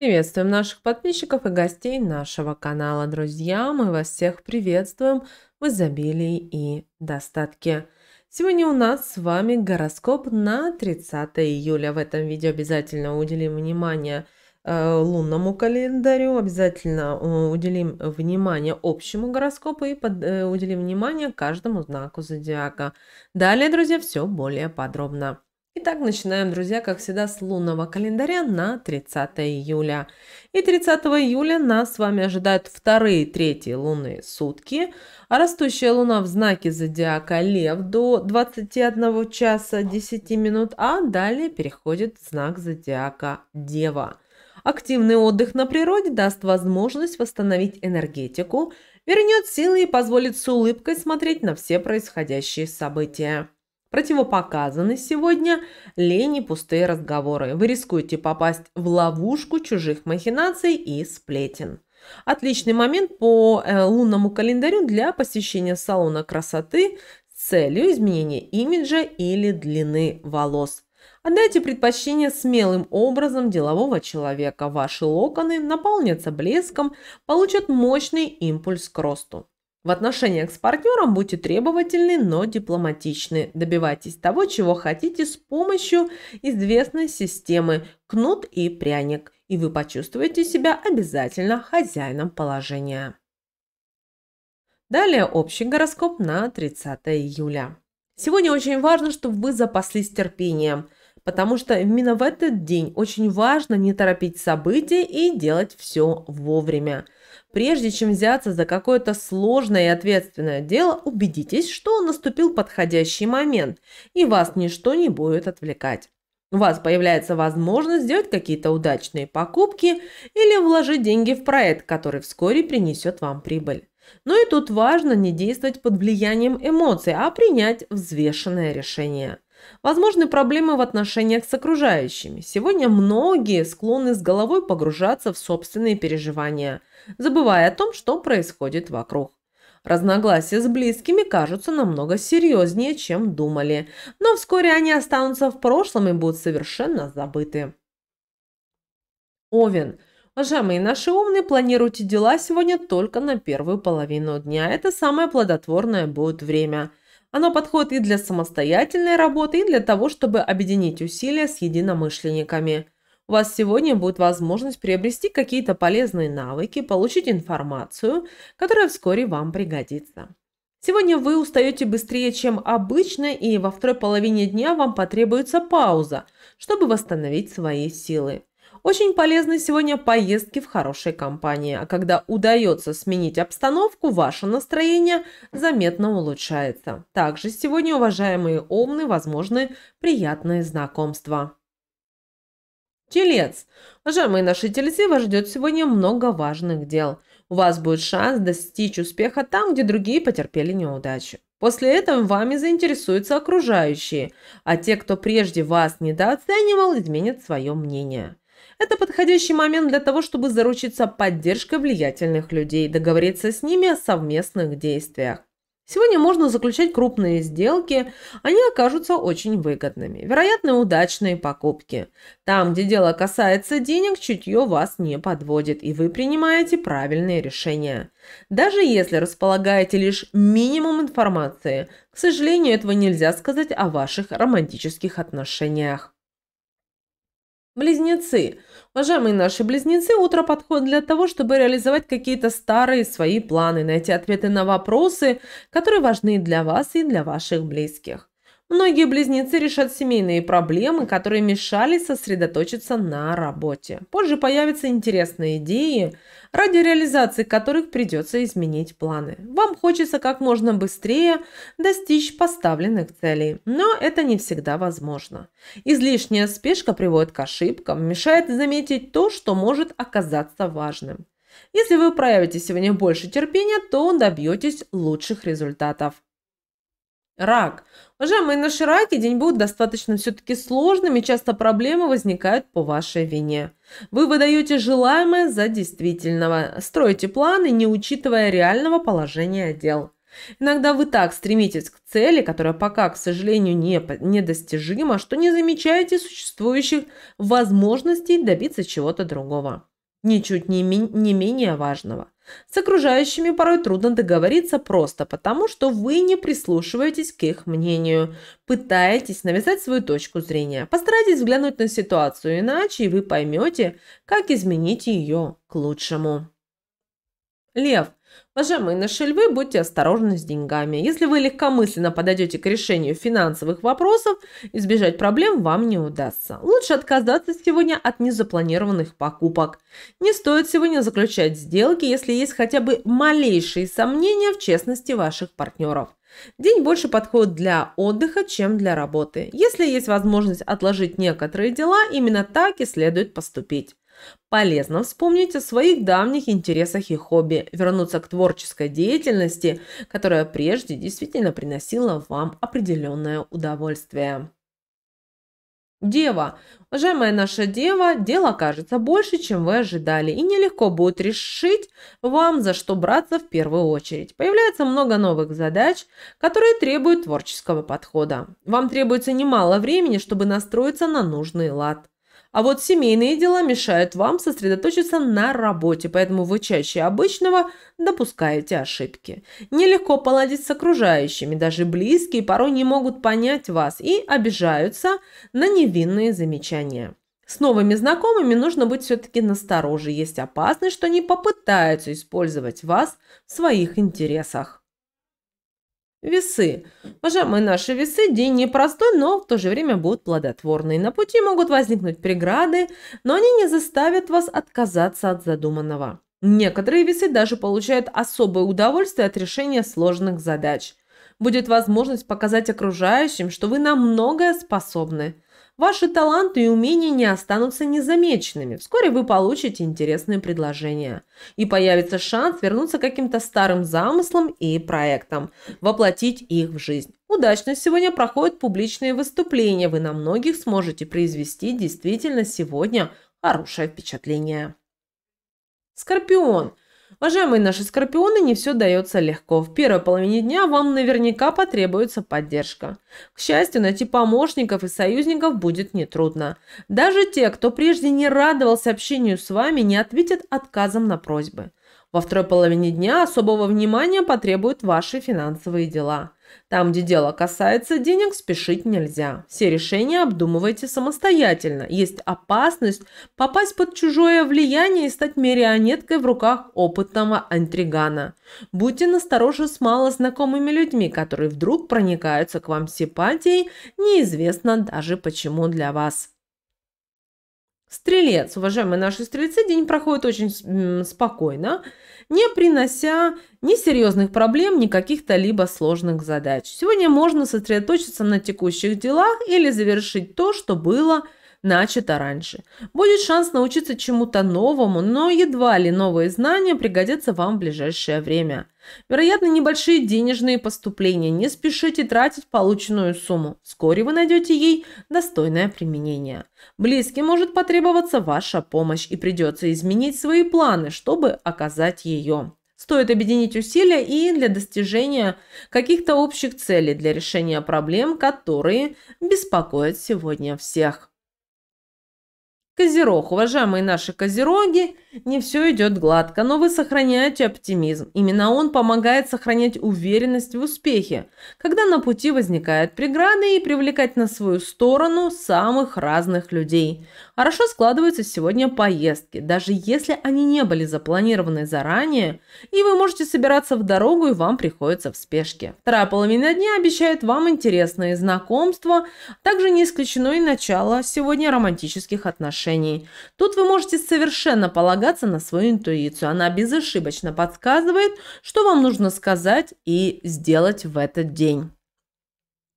Приветствуем наших подписчиков и гостей нашего канала, друзья. Мы вас всех приветствуем в изобилии и достатке. Сегодня у нас с вами гороскоп на 30 июля. В этом видео обязательно уделим внимание э, лунному календарю, обязательно э, уделим внимание общему гороскопу и под, э, уделим внимание каждому знаку зодиака. Далее, друзья, все более подробно. Итак, начинаем, друзья, как всегда, с лунного календаря на 30 июля. И 30 июля нас с вами ожидают вторые и третьи лунные сутки. А растущая луна в знаке зодиака Лев до 21 часа 10 минут, а далее переходит в знак зодиака Дева. Активный отдых на природе даст возможность восстановить энергетику, вернет силы и позволит с улыбкой смотреть на все происходящие события. Противопоказаны сегодня лени пустые разговоры. Вы рискуете попасть в ловушку чужих махинаций и сплетен. Отличный момент по э, лунному календарю для посещения салона красоты с целью изменения имиджа или длины волос. Отдайте предпочтение смелым образом делового человека. Ваши локоны наполнятся блеском, получат мощный импульс к росту. В отношениях с партнером будьте требовательны, но дипломатичны. Добивайтесь того, чего хотите с помощью известной системы «Кнут и пряник», и вы почувствуете себя обязательно хозяином положения. Далее общий гороскоп на 30 июля. Сегодня очень важно, чтобы вы запаслись терпением – потому что именно в этот день очень важно не торопить события и делать все вовремя. Прежде чем взяться за какое-то сложное и ответственное дело, убедитесь, что наступил подходящий момент, и вас ничто не будет отвлекать. У вас появляется возможность сделать какие-то удачные покупки или вложить деньги в проект, который вскоре принесет вам прибыль. Но и тут важно не действовать под влиянием эмоций, а принять взвешенное решение. Возможны проблемы в отношениях с окружающими. Сегодня многие склонны с головой погружаться в собственные переживания, забывая о том, что происходит вокруг. Разногласия с близкими кажутся намного серьезнее, чем думали, но вскоре они останутся в прошлом и будут совершенно забыты. Овен. Уважаемые наши умные планируйте дела сегодня только на первую половину дня. Это самое плодотворное будет время – оно подходит и для самостоятельной работы, и для того, чтобы объединить усилия с единомышленниками. У вас сегодня будет возможность приобрести какие-то полезные навыки, получить информацию, которая вскоре вам пригодится. Сегодня вы устаете быстрее, чем обычно, и во второй половине дня вам потребуется пауза, чтобы восстановить свои силы. Очень полезны сегодня поездки в хорошей компании, а когда удается сменить обстановку, ваше настроение заметно улучшается. Также сегодня, уважаемые Омны, возможны приятные знакомства. Телец. Уважаемые наши тельцы, вас ждет сегодня много важных дел. У вас будет шанс достичь успеха там, где другие потерпели неудачу. После этого вами заинтересуются окружающие, а те, кто прежде вас недооценивал, изменят свое мнение. Это подходящий момент для того, чтобы заручиться поддержкой влиятельных людей, договориться с ними о совместных действиях. Сегодня можно заключать крупные сделки, они окажутся очень выгодными. Вероятно, удачные покупки. Там, где дело касается денег, чутье вас не подводит, и вы принимаете правильные решения. Даже если располагаете лишь минимум информации, к сожалению, этого нельзя сказать о ваших романтических отношениях. Близнецы. Уважаемые наши близнецы, утро подходит для того, чтобы реализовать какие-то старые свои планы, найти ответы на вопросы, которые важны для вас и для ваших близких. Многие близнецы решат семейные проблемы, которые мешали сосредоточиться на работе. Позже появятся интересные идеи, ради реализации которых придется изменить планы. Вам хочется как можно быстрее достичь поставленных целей, но это не всегда возможно. Излишняя спешка приводит к ошибкам, мешает заметить то, что может оказаться важным. Если вы проявите сегодня больше терпения, то добьетесь лучших результатов. Рак. Уважаемые наши раки, день будет достаточно все-таки сложным, и часто проблемы возникают по вашей вине. Вы выдаете желаемое за действительного, строите планы, не учитывая реального положения дел. Иногда вы так стремитесь к цели, которая пока, к сожалению, не, недостижима, что не замечаете существующих возможностей добиться чего-то другого. Ничуть не, не менее важного. С окружающими порой трудно договориться просто потому, что вы не прислушиваетесь к их мнению, пытаетесь навязать свою точку зрения. Постарайтесь взглянуть на ситуацию иначе, и вы поймете, как изменить ее к лучшему. Лев. Уважаемые шельвы, будьте осторожны с деньгами. Если вы легкомысленно подойдете к решению финансовых вопросов, избежать проблем вам не удастся. Лучше отказаться сегодня от незапланированных покупок. Не стоит сегодня заключать сделки, если есть хотя бы малейшие сомнения в честности ваших партнеров. День больше подходит для отдыха, чем для работы. Если есть возможность отложить некоторые дела, именно так и следует поступить. Полезно вспомнить о своих давних интересах и хобби, вернуться к творческой деятельности, которая прежде действительно приносила вам определенное удовольствие. Дева. Уважаемая наша дева, дело кажется больше, чем вы ожидали, и нелегко будет решить вам, за что браться в первую очередь. Появляется много новых задач, которые требуют творческого подхода. Вам требуется немало времени, чтобы настроиться на нужный лад. А вот семейные дела мешают вам сосредоточиться на работе, поэтому вы чаще обычного допускаете ошибки. Нелегко поладить с окружающими, даже близкие порой не могут понять вас и обижаются на невинные замечания. С новыми знакомыми нужно быть все-таки настороже, есть опасность, что они попытаются использовать вас в своих интересах. Весы. Уважаемые наши весы, день непростой, но в то же время будут плодотворные. На пути могут возникнуть преграды, но они не заставят вас отказаться от задуманного. Некоторые весы даже получают особое удовольствие от решения сложных задач. Будет возможность показать окружающим, что вы на многое способны – Ваши таланты и умения не останутся незамеченными. Вскоре вы получите интересные предложения. И появится шанс вернуться к каким-то старым замыслам и проектам, воплотить их в жизнь. Удачно сегодня проходят публичные выступления. Вы на многих сможете произвести действительно сегодня хорошее впечатление. Скорпион – Уважаемые наши скорпионы, не все дается легко. В первой половине дня вам наверняка потребуется поддержка. К счастью, найти помощников и союзников будет нетрудно. Даже те, кто прежде не радовался общению с вами, не ответят отказом на просьбы. Во второй половине дня особого внимания потребуют ваши финансовые дела. Там, где дело касается денег, спешить нельзя. Все решения обдумывайте самостоятельно. Есть опасность попасть под чужое влияние и стать марионеткой в руках опытного интригана. Будьте настороже с малознакомыми людьми, которые вдруг проникаются к вам симпатией, неизвестно даже почему для вас. Стрелец, уважаемые наши стрельцы, день проходит очень спокойно, не принося ни серьезных проблем, ни каких-то либо сложных задач. Сегодня можно сосредоточиться на текущих делах или завершить то, что было – начато раньше. Будет шанс научиться чему-то новому, но едва ли новые знания пригодятся вам в ближайшее время. Вероятно, небольшие денежные поступления. Не спешите тратить полученную сумму. Вскоре вы найдете ей достойное применение. Близким может потребоваться ваша помощь и придется изменить свои планы, чтобы оказать ее. Стоит объединить усилия и для достижения каких-то общих целей, для решения проблем, которые беспокоят сегодня всех. Козерог, уважаемые наши козероги, не все идет гладко, но вы сохраняете оптимизм. Именно он помогает сохранять уверенность в успехе, когда на пути возникают преграды и привлекать на свою сторону самых разных людей. Хорошо складываются сегодня поездки, даже если они не были запланированы заранее, и вы можете собираться в дорогу и вам приходится в спешке. Вторая половина дня обещает вам интересные знакомства, также не исключено и начало сегодня романтических отношений решений. Тут вы можете совершенно полагаться на свою интуицию. Она безошибочно подсказывает, что вам нужно сказать и сделать в этот день.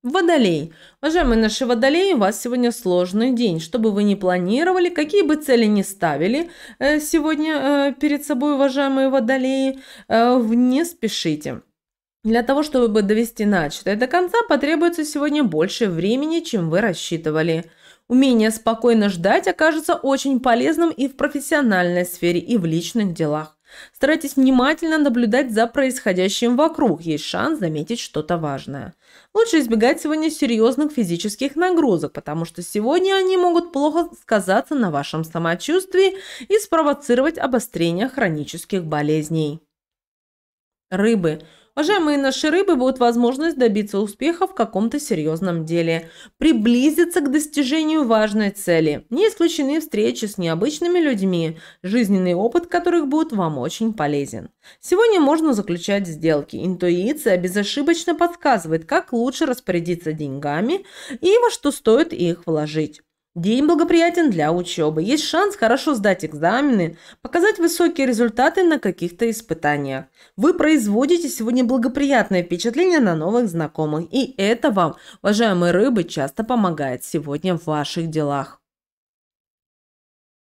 Водолей. Уважаемые наши водолеи, у вас сегодня сложный день. Что бы вы ни планировали, какие бы цели ни ставили э, сегодня э, перед собой, уважаемые водолеи, э, не спешите. Для того, чтобы довести начатое до конца, потребуется сегодня больше времени, чем вы рассчитывали. Умение спокойно ждать окажется очень полезным и в профессиональной сфере, и в личных делах. Старайтесь внимательно наблюдать за происходящим вокруг, есть шанс заметить что-то важное. Лучше избегать сегодня серьезных физических нагрузок, потому что сегодня они могут плохо сказаться на вашем самочувствии и спровоцировать обострение хронических болезней. Рыбы. Уважаемые наши рыбы будут возможность добиться успеха в каком-то серьезном деле, приблизиться к достижению важной цели. Не исключены встречи с необычными людьми, жизненный опыт которых будет вам очень полезен. Сегодня можно заключать сделки. Интуиция безошибочно подсказывает, как лучше распорядиться деньгами и во что стоит их вложить. День благоприятен для учебы. Есть шанс хорошо сдать экзамены, показать высокие результаты на каких-то испытаниях. Вы производите сегодня благоприятное впечатление на новых знакомых. И это вам, уважаемые рыбы, часто помогает сегодня в ваших делах.